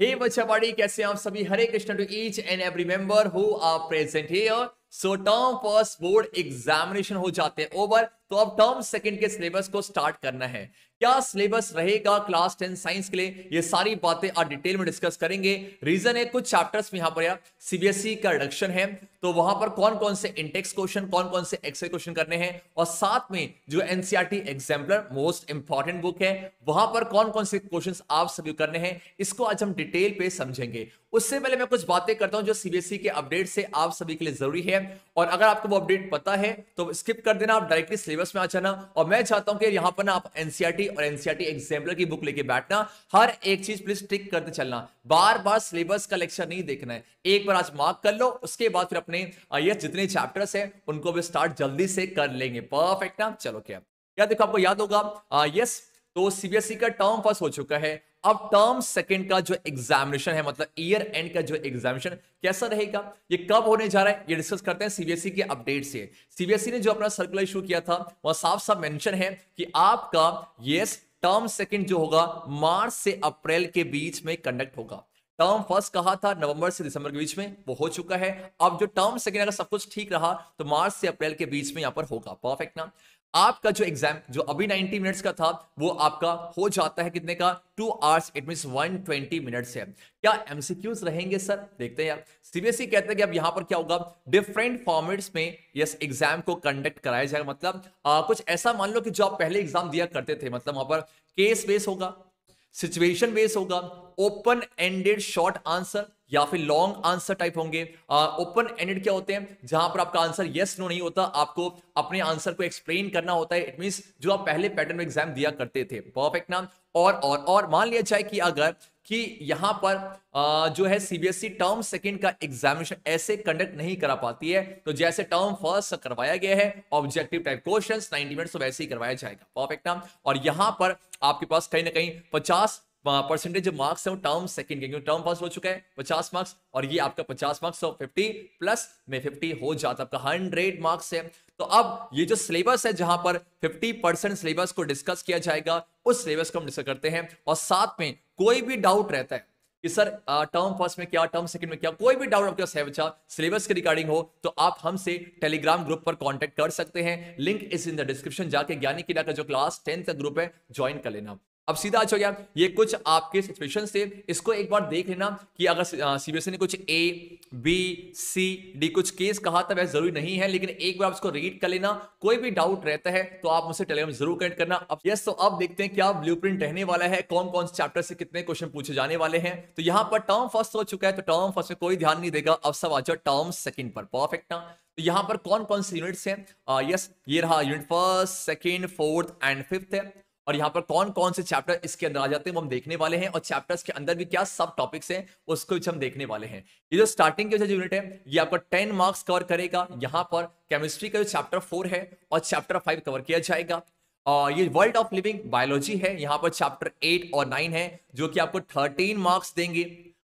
हे बच्चाबाड़ी कैसे आप सभी Hare Krishna to each and every member who are present here so term first board examination हो जाते हैं ओवर तो अब टर्म सेकंड के सिलेबस को स्टार्ट करना है क्या सिलेबस रहेगा क्लास टेन साइंस के लिए ये सारी बातें आज डिटेल में डिस्कस करेंगे रीजन है कुछ चैप्टर्स में यहाँ पर सीबीएसई e का रिडक्शन है तो वहां पर कौन कौन से इंटेक्स क्वेश्चन कौन कौन से एक्सरे क्वेश्चन करने हैं और साथ में जो NCERT exemplar most important book है वहां पर कौन कौन से क्वेश्चन आप सभी करने हैं इसको आज हम डिटेल पे समझेंगे उससे पहले मैं कुछ बातें करता हूं जो सीबीएसई e के अपडेट से आप सभी के लिए जरूरी है और अगर आपको वो अपडेट पता है तो स्किप कर देना आप डायरेक्टली सिलेबस में आ जाना और मैं चाहता हूं कि यहाँ पर ना आप एनसीआरटी e और एनसीआरटी एग्जाम्पलर e की बुक लेके बैठना हर एक चीज प्लीज टिक करते चलना बार बार सिलेबस का लेक्चर नहीं देखना है एक बार आज मार्क कर लो उसके बाद फिर अपने ये जितने चैप्टर्स हैं उनको भी स्टार्ट जल्दी से कर लेंगे परफेक्ट ना चलो क्या क्या देखो आपको याद होगा यस तो सीबीएसई e का टर्म फर्स्ट हो चुका है अब टर्म सेकंड का जो एग्जामिनेशन है मतलब ईयर एंड का जो एग्जामिनेशन कैसा रहेगा ये कब होने जा रहा है ये डिस्कस करते हैं सीबीएसई e के अपडेट से सीबीएसई e ने जो अपना सर्कुलर इशू किया था वह साफ साफ मेंशन है कि आपका यस टर्म सेकंड जो होगा मार्च से अप्रैल के बीच में कंडक्ट होगा टर्म फर्स्ट कहा था नवंबर से दिसंबर के बीच में वो हो चुका है अब जो टर्म सेकेंड अगर सब कुछ ठीक रहा तो मार्च से अप्रैल के बीच में यहाँ पर होगा परफेक्ट ना आपका जो एग्जाम जो अभी 90 मिनट्स का था वो आपका हो जाता है कितने का two hours it mean one twenty minutes है क्या एमसीक्यूज रहेंगे सर देखते हैं यार सीबीएसई e कहते हैं कि अब यहां पर क्या होगा डिफरेंट फॉर्मेट्स में यस एग्जाम को कंडक्ट कराया जाएगा मतलब आ, कुछ ऐसा मान लो कि जो आप पहले एग्जाम दिया करते थे मतलब वहां पर केस बेस होगा सिचुएशन बेस होगा ओपन एंडेड शॉर्ट आंसर या फिर लॉन्ग आंसर टाइप होंगे ओपन एंडेड क्या होते हैं जहां पर आपका आंसर यस नो नहीं होता आपको अपने आंसर को एक्सप्लेन करना होता है इट मीन जो आप पहले पैटर्न में एग्जाम दिया करते थे परफेक्ट नाम और और और मान लिया जाए कि अगर कि यहां पर आ, जो है सीबीएसई टर्म सेकंड का एग्जामिनेशन ऐसे कंडक्ट नहीं करा पाती है तो जैसे टर्म फर्स्ट करवाया गया है ऑब्जेक्टिव टाइप क्वेश्चंस 90 मिनट्स तो वैसे ही करवाया जाएगा परफेक्ट नाम और यहां पर आपके पास कहीं ना कहीं 50 परसेंटेज जो मार्क्स है वो टर्म सेकंड क्योंकि टर्म पास हो चुका है पचास मार्क्स और ये आपका पचास मार्क्स और फिफ्टी प्लस में फिफ्टी हो जाता है आपका हंड्रेड मार्क्स है तो अब ये जो सिलेबस है जहां पर 50 परसेंट सिलेबस को डिस्कस किया जाएगा उस सिलेबस को हम डिस्कस करते हैं और साथ में कोई भी डाउट रहता है कि सर टर्म फर्स्ट में क्या टर्म सेकंड में क्या कोई भी डाउट आपके पास है सिलेबस के रिगार्डिंग हो तो आप हमसे टेलीग्राम ग्रुप पर कांटेक्ट कर सकते हैं link is in the description जाके ज्ञानी किला का जो क्लास टेंथ का ग्रुप है ज्वाइन कर लेना अब सीधा अच्छा हो गया ये कुछ आपके सिचुएशन थे इसको एक बार देख लेना कि अगर सीबीएसई ने कुछ ए बी सी डी कुछ केस कहा था वह जरूरी नहीं है लेकिन एक बार आप इसको रीड कर लेना कोई भी डाउट रहता है तो आप मुझसे टेलीग्राम जरूर कनेक्ट करना अब यस तो अब देखते हैं क्या ब्लू रहने वाला है कौन कौन से चैप्टर से कितने क्वेश्चन पूछे जाने वाले हैं तो यहाँ पर टर्म फर्स्ट हो चुका है तो टर्म फर्स्ट में कोई ध्यान नहीं देगा अब सब आ जाओ टर्म सेकेंड पर परफेक्ट ना तो यहाँ पर कौन कौन से यूनिट्स हैं यस ये रहा unit first second fourth and fifth है और यहाँ पर कौन कौन से चैप्टर इसके अंदर आ जाते हैं वो हम देखने वाले हैं और चैप्टर्स के अंदर भी क्या सब टॉपिक्स हैं उसको हम देखने वाले हैं ये जो स्टार्टिंग के जो यूनिट है ये आपका टेन मार्क्स कवर करेगा यहाँ पर केमिस्ट्री का जो चैप्टर फोर है और चैप्टर फाइव कवर किया जाएगा और ये वर्ल्ड ऑफ लिविंग बायोलॉजी है यहाँ पर चैप्टर एट और नाइन है जो कि आपको थर्टीन मार्क्स देंगे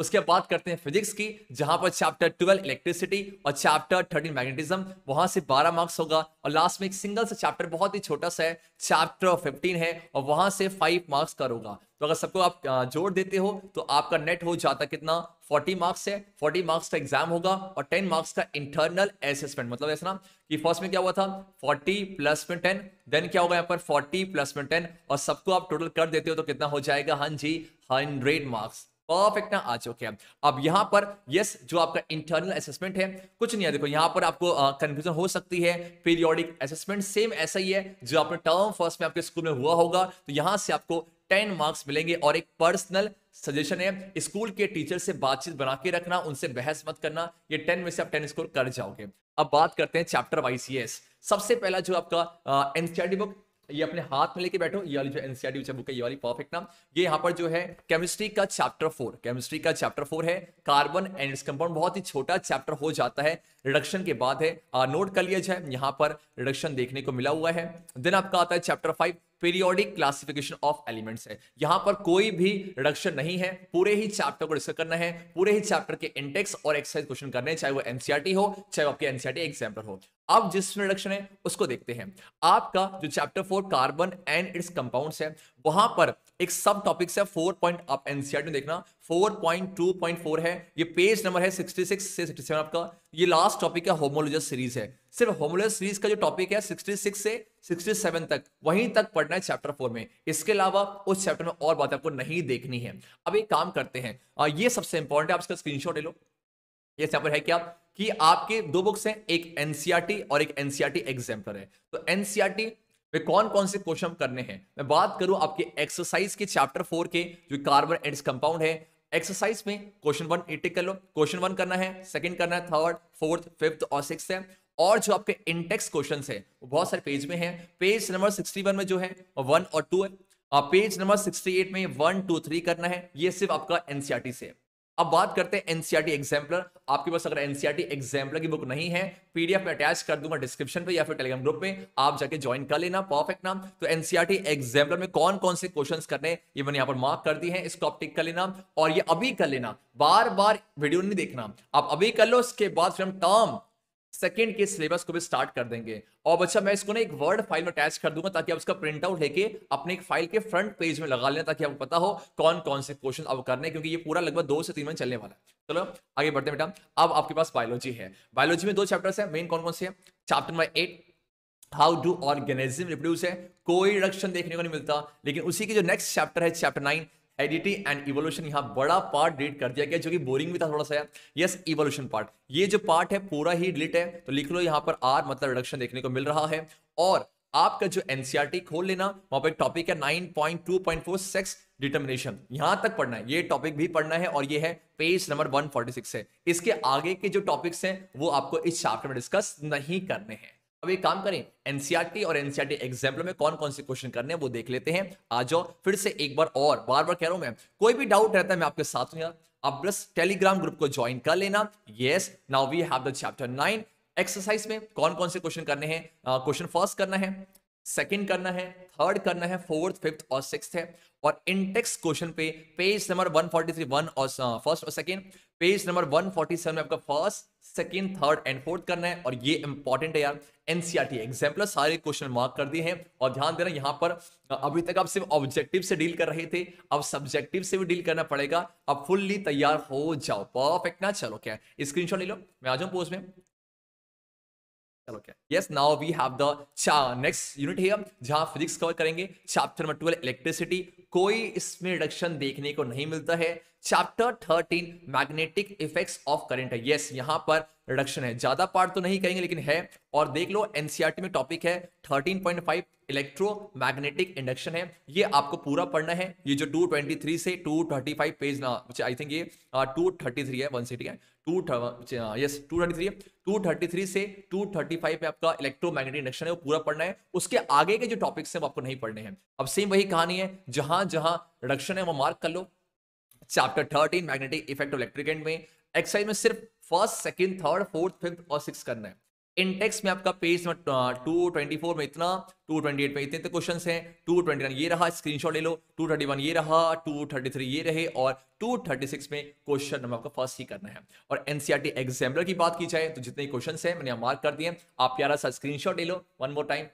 उसके बाद करते हैं फिजिक्स की जहां पर चैप्टर ट्वेल्व इलेक्ट्रिसिटी और चैप्टर थर्टीन मैग्नेटिज्म वहां से बारह मार्क्स होगा और लास्ट में एक सिंगल सा चैप्टर बहुत ही छोटा सा है चैप्टर फिफ्टीन है और वहां से फाइव मार्क्स का होगा तो अगर सबको आप जोड़ देते हो तो आपका नेट हो जाता कितना फोर्टी मार्क्स है फोर्टी मार्क्स का एग्जाम होगा और टेन मार्क्स का इंटरनल असेसमेंट मतलब ऐसा ना कि फर्स्ट में क्या हुआ था फोर्टी प्लस में टेन देन क्या होगा यहाँ पर फोर्टी प्लस में टेन और सबको आप टोटल कर देते हो तो कितना हो जाएगा हाँ जी हंड्रेड मार्क्स परफेक्ट ना आ चुके हैं अब यहाँ पर यस yes, जो आपका इंटरनल असेसमेंट है कुछ नहीं है देखो यहाँ पर आपको कंफ्यूजन हो सकती है पीरियोडिक असेसमेंट सेम ऐसा ही है जो आपने टर्म फर्स्ट में आपके स्कूल में हुआ होगा तो यहाँ से आपको टेन मार्क्स मिलेंगे और एक पर्सनल सजेशन है स्कूल के टीचर से बातचीत बना के रखना उनसे बहस मत करना ये टेन में से आप टेन स्कोर कर जाओगे अब बात करते हैं चैप्टर वाइज यस सबसे पहला जो आपका एनसीआर बुक ये अपने हाथ में लेके बैठो ये वाली जो एनसीआर बच्चा बुक है ये वाली परफेक्ट नाम ये यहाँ पर जो है केमिस्ट्री का चैप्टर फोर केमिस्ट्री का चैप्टर फोर है कार्बन एंड कंपाउंड बहुत ही छोटा चैप्टर हो जाता है रिडक्शन के बाद है नोट कर लिया जाए यहाँ पर रिडक्शन देखने को मिला हुआ है देन आपका आता है chapter five periodic classification of elements है यहाँ पर कोई भी रिडक्शन नहीं है पूरे ही चैप्टर को डिस्कस करना है पूरे ही चैप्टर के इंडेक्स और एक्सरसाइज क्वेश्चन करने चाहे वो एनसीआर हो चाहे आपके एनसीआर एग्जाम्पल हो अब जिस इंट्रोडक्शन है उसको देखते हैं आपका जो chapter four carbon and its compounds है वहां पर एक सब टॉपिक से फोर पॉइंट आप एनसीआर e में देखना four point two point four है ये पेज नंबर है सिक्सटी सिक्स से सिक्सटी सेवन आपका ये लास्ट टॉपिक है होमोलोजस सीरीज है सिर्फ होमोलोजस सीरीज का जो टॉपिक है सिक्सटी सिक्स से सिक्सटी सेवन तक वहीं तक पढ़ना है चैप्टर फोर में इसके अलावा उस चैप्टर में और बात आपको नहीं देखनी है अब एक काम करते हैं ये सबसे इंपॉर्टेंट है आप इसका स्क्रीनशॉट ले लो ये यहाँ पर है क्या कि आपके दो बुक्स हैं एक एनसीआरटी e और एक एनसीआरटी एग्जाम्पलर e है तो एनसीआरटी e में कौन कौन से क्वेश्चन करने हैं मैं बात करूं आपके एक्सरसाइज के चैप्टर फोर के जो कार्बन एंड कंपाउंड है एक्सरसाइज में क्वेश्चन वन एटिक कर लो क्वेश्चन वन करना है सेकंड करना है थर्ड फोर्थ फिफ्थ और सिक्स है और जो आपके इंटेक्स क्वेश्चन है वो बहुत सारे पेज में है पेज नंबर सिक्सटी में जो है वन और टू है पेज नंबर सिक्सटी में वन टू थ्री करना है ये सिर्फ आपका एनसीआरटी से है अब बात करते हैं एनसीआरटी एग्जाम्पलर e आपके पास अगर एनसीआरटी एग्जाम्पलर e की बुक नहीं है पीडीएफ में अटैच कर दूंगा डिस्क्रिप्शन पे या फिर टेलीग्राम ग्रुप में आप जाके ज्वाइन कर लेना परफेक्ट नाम तो एनसीआरटी एग्जाम्पलर e में कौन कौन से क्वेश्चन करने ये मैंने यहाँ पर मार्क कर दी है इसको आप टिक कर लेना और ये अभी कर लेना बार बार वीडियो नहीं देखना आप अभी कर लो इसके बाद फिर हम टर्म सेकेंड के सिलेबस को भी स्टार्ट कर देंगे और बच्चा मैं इसको ना एक वर्ड फाइल में अटैच कर दूंगा ताकि आप उसका प्रिंट आउट लेके अपने एक फाइल के फ्रंट पेज में लगा लेना ताकि आपको पता हो कौन कौन से क्वेश्चन अब करने क्योंकि ये पूरा लगभग दो से तीन महीने चलने वाला है चलो आगे बढ़ते बेटा अब आपके पास बायोलॉजी है बायोलॉजी में दो चैप्टर्स है मेन कौन कौन से है chapter number eight how do organism reproduce है कोई रक्षण देखने को नहीं मिलता लेकिन उसी के जो नेक्स्ट चैप्टर है chapter nine heredity and evolution यहाँ बड़ा पार्ट डिलीट कर दिया गया जो कि बोरिंग भी था थोड़ा सा यस इवोल्यूशन पार्ट ये जो पार्ट है पूरा ही डिलीट है तो लिख लो यहाँ पर आर मतलब रिडक्शन देखने को मिल रहा है और आपका जो एनसीआरटी e खोल लेना वहां पर टॉपिक है 9.2.4 सेक्स डिटर्मिनेशन यहां तक पढ़ना है ये टॉपिक भी पढ़ना है और ये है पेज नंबर 146 है इसके आगे के जो टॉपिक्स हैं वो आपको इस चैप्टर में डिस्कस नहीं करने हैं अब एक काम करें एनसीआरटी e और एनसीआरटी एग्जाम्पल e में कौन कौन से क्वेश्चन करने हैं वो देख लेते हैं आ जाओ फिर से एक बार और बार बार कह रहा हूं मैं कोई भी डाउट रहता है मैं आपके साथ हूं यार आप बस टेलीग्राम ग्रुप को ज्वाइन कर लेना yes now we have the chapter nine exercise में कौन कौन से क्वेश्चन करने हैं क्वेश्चन फर्स्ट करना है सेकेंड करना है थर्ड करना है फोर्थ फिफ्थ और सिक्स है और इंटेक्स क्वेश्चन पे पेज नंबर 143 वन और फर्स्ट और सेकेंड पेज नंबर 147 में आपका first second third and fourth करना है और ये इंपॉर्टेंट है यार एनसीआरटी एग्जाम प्लस सारे क्वेश्चन मार्क कर दिए हैं और ध्यान देना यहाँ पर अभी तक आप सिर्फ ऑब्जेक्टिव से डील कर रहे थे अब सब्जेक्टिव से भी डील करना पड़ेगा अब फुल्ली तैयार हो जाओ परफेक्ट ना चलो क्या स्क्रीनशॉट ले लो मैं आ जाऊँ पोज में चलो क्या yes now we have the next unit है जहां फिजिक्स कवर करेंगे चैप्टर नंबर ट्वेल्व इलेक्ट्रिसिटी कोई इसमें रिडक्शन देखने को नहीं मिलता है chapter thirteen magnetic effects of current है यस यहां पर रिडक्शन है ज्यादा पार्ट तो नहीं कहेंगे लेकिन है और देख लो एनसीआरटी e में टॉपिक है 13.5 इलेक्ट्रोमैग्नेटिक इंडक्शन है ये आपको पूरा पढ़ना है ये जो 223 से 235 पेज ना आई थिंक ये टू थर्टी थ्री है वन सिटी है two yes two thirty three two thirty three से टू थर्टी फाइव में आपका इलेक्ट्रोमैग्नेटिक इंडक्शन है वो पूरा पढ़ना है उसके आगे के जो टॉपिक्स हैं वो आपको नहीं पढ़ने हैं अब सेम वही कहानी है जहां जहां रिडक्शन है वो मार्क कर लो chapter thirteen magnetic effect electric and में एक्सरसाइज में सिर्फ first second third fourth fifth और सिक्स करना है इंटेक्स में आपका page number two twenty four में इतना टू ट्वेंटी एट में इतने इतने क्वेश्चन हैं टू ट्वेंटी नाइन ये रहा स्क्रीनशॉट ले लो टू थर्टी वन ये रहा टू थर्टी थ्री ये रहे और टू थर्टी सिक्स में क्वेश्चन नंबर आपका फर्स्ट ही करना है और एनसीआरटी एग्जाम्पल e की बात की जाए तो जितने क्वेश्चन है मैंने मार्क कर दिए आप प्यारा सा स्क्रीनशॉट ले लो वन मोर टाइम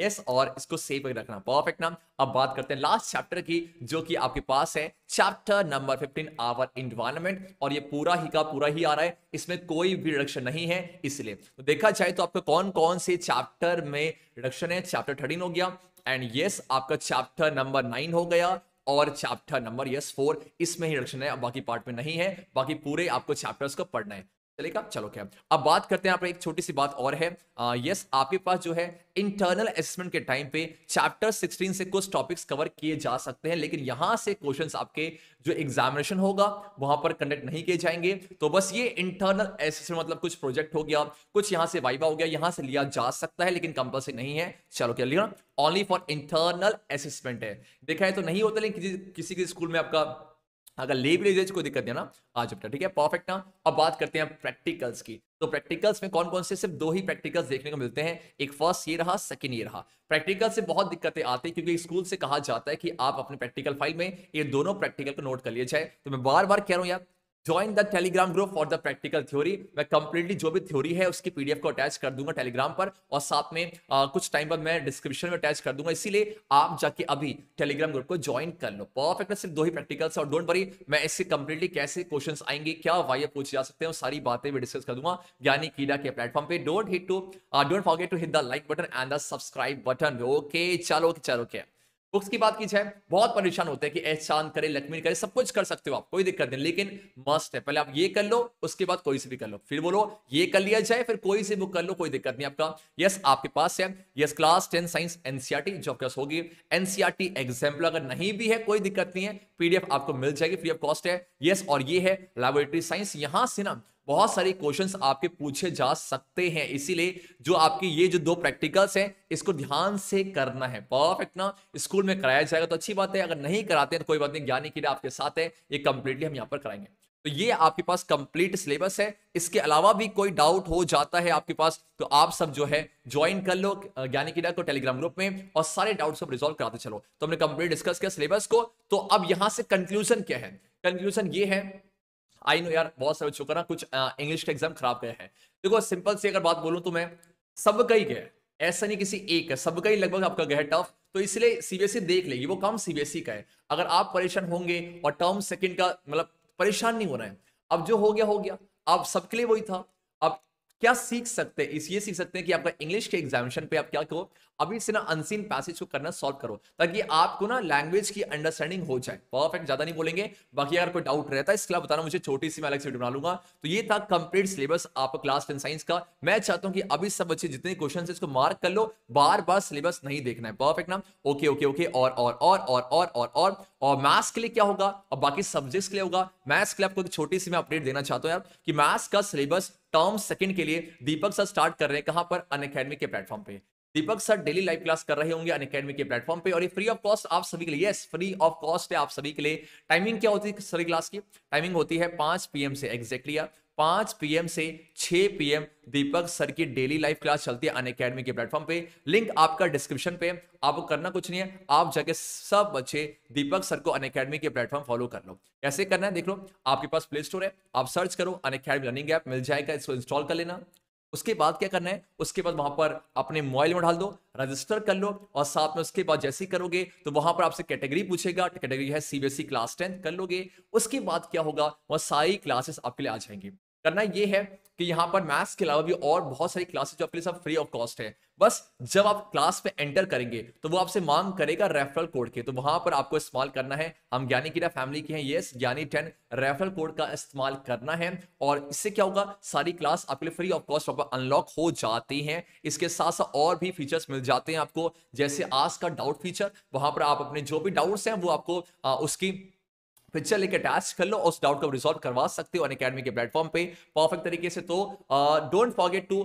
यस और इसको सेव करके रखना परफेक्ट नाम अब बात करते हैं लास्ट चैप्टर की जो कि आपके पास है चैप्टर नंबर 15 आवर इन्वायरमेंट और ये पूरा ही का पूरा ही आ रहा है इसमें कोई भी रिडक्शन नहीं है इसलिए तो देखा जाए तो आपका कौन कौन से चैप्टर में रिडक्शन है चैप्टर थर्टीन हो गया एंड यस yes, आपका चैप्टर नंबर नाइन हो गया और चैप्टर नंबर यस फोर इसमें ही रिडक्शन है बाकी पार्ट में नहीं है बाकी पूरे आपको चैप्टर्स को पढ़ना है चलेगा चलो क्या अब बात करते हैं आप एक छोटी सी बात और है आ, यस आपके पास जो है इंटरनल असेसमेंट के टाइम पे चैप्टर 16 से कुछ टॉपिक्स कवर किए जा सकते हैं लेकिन यहां से क्वेश्चंस आपके जो एग्जामिनेशन होगा वहां पर कंडक्ट नहीं किए जाएंगे तो बस ये इंटरनल असेसमेंट मतलब कुछ प्रोजेक्ट हो गया कुछ यहां से वाइवा हो गया यहां से लिया जा सकता है लेकिन कंपल्सरी नहीं है चलो क्या लिया ओनली फॉर इंटरनल असेसमेंट है देखा है तो नहीं होता लेकिन किसी किसी के स्कूल में आपका अगर लेवरेजेज को दिक्कत देना आ चुपटा ठीक है परफेक्ट ना अब बात करते हैं प्रैक्टिकल्स की तो प्रैक्टिकल्स में कौन कौन से सिर्फ दो ही प्रैक्टिकल्स देखने को मिलते हैं एक फर्स्ट ये रहा सेकंड ये रहा प्रैक्टिकल से बहुत दिक्कतें आती है क्योंकि स्कूल से कहा जाता है कि आप अपने प्रैक्टिकल फाइल में ये दोनों प्रैक्टिकल को नोट कर लिए जाए तो मैं बार बार कह रहा हूँ यार join the Telegram group for the practical theory मैं कंप्लीटली जो भी थ्योरी है उसकी पीडीएफ को अटैच कर दूंगा टेलीग्राम पर और साथ में आ, कुछ टाइम बाद मैं डिस्क्रिप्शन में अटैच कर दूंगा इसीलिए आप जाके अभी टेलीग्राम ग्रुप को ज्वाइन कर लो परफेक्ट सिर्फ दो ही प्रैक्टिकल्स और डोंट वरी मैं इससे कंप्लीटली कैसे क्वेश्चन आएंगे क्या वाई पूछ जा सकते हैं सारी बातें भी डिस्कस कर दूंगा ज्ञानी कीड़ा के प्लेटफॉर्म पे don't hit to don't forget to hit the like button and the subscribe button okay चलो चलो क्या बुक्स की बात की जाए बहुत परेशान होते हैं कि एहसान चांद करे लक्ष्मी करे सब कुछ कर सकते हो आप कोई दिक्कत नहीं लेकिन मस्ट है पहले आप ये कर लो उसके बाद कोई से भी कर लो फिर बोलो ये कर लिया जाए फिर कोई से बुक कर लो कोई दिक्कत नहीं आपका यस आपके पास है yes class ten science NCERT जो आपके पास होगी एनसीआरटी एग्जाम्पल e अगर नहीं भी है कोई दिक्कत नहीं है पीडीएफ आपको मिल जाएगी फ्री ऑफ कॉस्ट है यस और ये है लेबोरेटरी साइंस यहां से ना बहुत सारे क्वेश्चंस आपके पूछे जा सकते हैं इसीलिए जो आपकी ये जो दो प्रैक्टिकल्स हैं इसको ध्यान से करना है परफेक्ट ना स्कूल में कराया जाएगा तो अच्छी बात है अगर नहीं कराते हैं तो कोई बात नहीं ज्ञानी कीड़ा आपके साथ है ये कंप्लीटली हम यहाँ पर कराएंगे तो ये आपके पास कंप्लीट सिलेबस है इसके अलावा भी कोई डाउट हो जाता है आपके पास तो आप सब जो है ज्वाइन कर लो ज्ञानी की को टेलीग्राम ग्रुप में और सारे डाउट सब रिजोल्व कराते चलो तो हमने कंप्लीट डिस्कस किया सिलेबस को तो अब यहां से कंक्लूजन क्या है कंक्लूजन ये है आई नो यार बहुत सारे चुका ना कुछ इंग्लिश का एग्जाम खराब गए हैं देखो सिंपल से अगर बात बोलूँ तो मैं सबका ही गया ऐसा नहीं किसी एक का सबका ही लगभग आपका गया टफ तो इसलिए सीबीएसई e देख लेगी वो काम सीबीएसई e का है अगर आप परेशान होंगे और टर्म सेकंड का मतलब परेशान नहीं हो रहा है अब जो हो गया हो गया अब सबके लिए वही था क्या सीख सकते हैं इस ये सीख सकते हैं कि आपका इंग्लिश के एग्जामिशन पे आप क्या करो अभी से ना अनसीन पैसेज को करना सॉल्व करो ताकि आपको ना लैंग्वेज की अंडरस्टैंडिंग हो जाए परफेक्ट ज्यादा नहीं बोलेंगे बाकी अगर कोई डाउट रहता है इसके लिए बताना मुझे छोटी सी मैं अलग से बना लूंगा तो ये था कंप्लीट सिलेबस आपका क्लास टेन साइंस का मैं चाहता हूँ कि अभी सब बच्चे जितने क्वेश्चन है इसको मार्क कर लो बार बार सिलेबस नहीं देखना है परफेक्ट ना ओके ओके ओके और और और और और और और और मैथ्स के लिए क्या होगा और बाकी सब्जेक्ट्स के लिए होगा मैथ्स के लिए आपको छोटी सी मैं अपडेट देना चाहता हूँ यार कि मैथ्स का सिलेबस टर्म सेकंड के लिए दीपक सर स्टार्ट कर रहे हैं कहां पर अन के प्लेटफॉर्म पे Deepak sir daily live class कर रहे होंगे अन के प्लेटफॉर्म पे और ये फ्री ऑफ कॉस्ट आप सभी के लिए यस फ्री ऑफ कॉस्ट है आप सभी के लिए टाइमिंग क्या होती है सर क्लास की टाइमिंग होती है पांच पीएम से एक्जेक्टली पांच पीएम से छह पीएम दीपक सर की डेली लाइव क्लास चलती है अन अकेडमी के प्लेटफॉर्म पे लिंक आपका डिस्क्रिप्शन पे आपको करना कुछ नहीं है आप जाके सब बच्चे दीपक सर को अन अकेडमी के प्लेटफॉर्म फॉलो कर लो कैसे करना है देख लो आपके पास प्ले स्टोर है आप सर्च करो अन अकेडमी लर्निंग ऐप मिल जाएगा इसको इंस्टॉल कर लेना उसके बाद क्या करना है उसके बाद वहां पर अपने मोबाइल में डाल दो रजिस्टर कर लो और साथ में उसके बाद जैसे ही करोगे तो वहां पर आपसे कैटेगरी पूछेगा कैटेगरी है सीबीएसई क्लास टेंथ कर लोगे उसके बाद क्या होगा वह सारी क्लासेस आपके लिए आ जाएंगी करना ये है कि यहाँ पर मैथ्स के अलावा भी और बहुत सारी क्लासेस जो आपके लिए सब फ्री ऑफ कॉस्ट है बस जब आप क्लास में एंटर करेंगे तो वो आपसे मांग करेगा रेफरल कोड के तो वहां पर आपको इस्तेमाल करना है हम ज्ञानी की फैमिली के हैं यस ज्ञानी टेन रेफरल कोड का इस्तेमाल करना है और इससे क्या होगा सारी क्लास आपके लिए फ्री ऑफ कॉस्ट पर अनलॉक हो जाती है इसके साथ साथ और भी फीचर्स मिल जाते हैं आपको जैसे आज का डाउट फीचर वहां पर आप अपने जो भी डाउट्स हैं वो आपको आ, उसकी पिक्चर लेके अटैच कर लो उस डाउट को रिजॉल्व करवा सकते हो अन अकेडमी के प्लेटफॉर्म पे परफेक्ट तरीके से तो don't forget to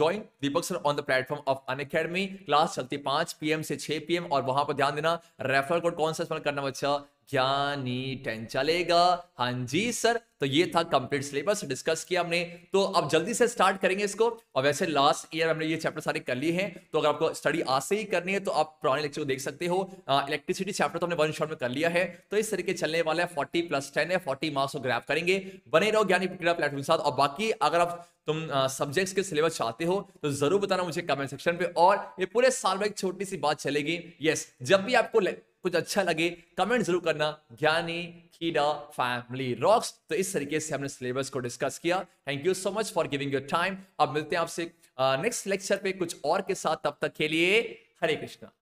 join Deepak sir on the platform of Unacademy class चलती है पांच पीएम से छह पीएम और वहां पर ध्यान देना रेफर कोड कौन सा इस्तेमाल करना बच्चा ज्ञानी टेन चलेगा हाँ जी सर तो ये था कंप्लीट सिलेबस डिस्कस किया हमने तो अब जल्दी से स्टार्ट करेंगे इसको और वैसे लास्ट ईयर हमने ये चैप्टर सारे कर लिए हैं तो अगर आपको स्टडी आज से ही करनी है तो आप पुराने लेक्चर को देख सकते हो इलेक्ट्रिसिटी चैप्टर तो हमने वन शॉट में कर लिया है तो इस तरीके चलने वाला है फोर्टी प्लस टेन है फोर्टी मार्क्स को ग्रैप करेंगे बने रहो ज्ञानी प्रक्रिया प्लेटफॉर्म के साथ और बाकी अगर आप तुम सब्जेक्ट्स के सिलेबस चाहते हो तो जरूर बताना मुझे कमेंट सेक्शन पे और ये पूरे साल में एक छोटी सी बात चलेगी यस जब भी आपको कुछ अच्छा लगे कमेंट जरूर करना ज्ञानी कीडा फैमिली रॉक्स तो इस तरीके से हमने सिलेबस को डिस्कस किया thank you so much for giving your time अब मिलते हैं आपसे नेक्स्ट लेक्चर पे कुछ और के साथ तब तक के लिए हरे कृष्णा